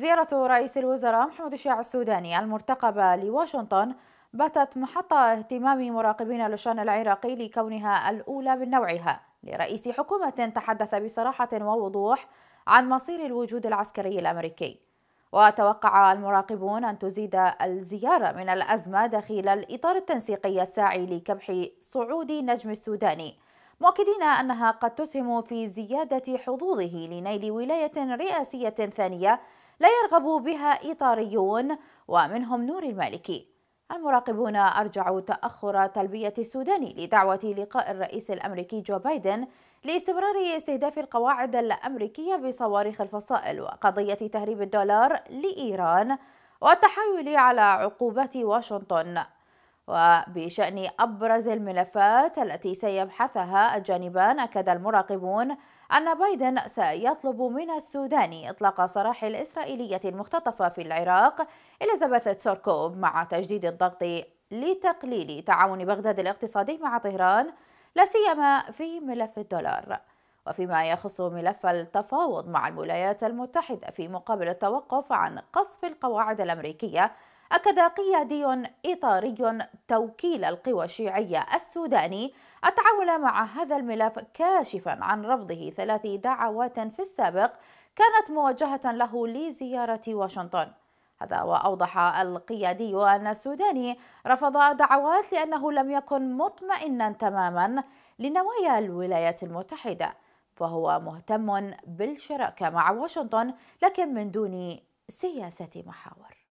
زيارة رئيس الوزراء محمد الشيع السوداني المرتقبة لواشنطن باتت محط اهتمام مراقبين لشان العراقي لكونها الأولى من نوعها لرئيس حكومة تحدث بصراحة ووضوح عن مصير الوجود العسكري الأمريكي وتوقع المراقبون أن تزيد الزيارة من الأزمة داخل الإطار التنسيقي الساعي لكبح صعود نجم السوداني مؤكدين أنها قد تسهم في زيادة حظوظه لنيل ولاية رئاسية ثانية لا يرغب بها إطاريون ومنهم نور المالكي المراقبون أرجعوا تأخر تلبية السودان لدعوة لقاء الرئيس الأمريكي جو بايدن لاستمرار استهداف القواعد الأمريكية بصواريخ الفصائل وقضية تهريب الدولار لإيران والتحايل على عقوبات واشنطن وبشأن أبرز الملفات التي سيبحثها الجانبان أكد المراقبون أن بايدن سيطلب من السودان إطلاق سراح الإسرائيلية المختطفة في العراق إليزابيث تسوركوف مع تجديد الضغط لتقليل تعاون بغداد الاقتصادي مع طهران لا سيما في ملف الدولار وفيما يخص ملف التفاوض مع الولايات المتحدة في مقابل التوقف عن قصف القواعد الأمريكية أكد قيادي إطاري توكيل القوى الشيعية السوداني التعامل مع هذا الملف كاشفا عن رفضه ثلاث دعوات في السابق كانت موجهة له لزيارة واشنطن هذا وأوضح القيادي أن السوداني رفض دعوات لأنه لم يكن مطمئنا تماما لنوايا الولايات المتحدة فهو مهتم بالشراكة مع واشنطن لكن من دون سياسة محاور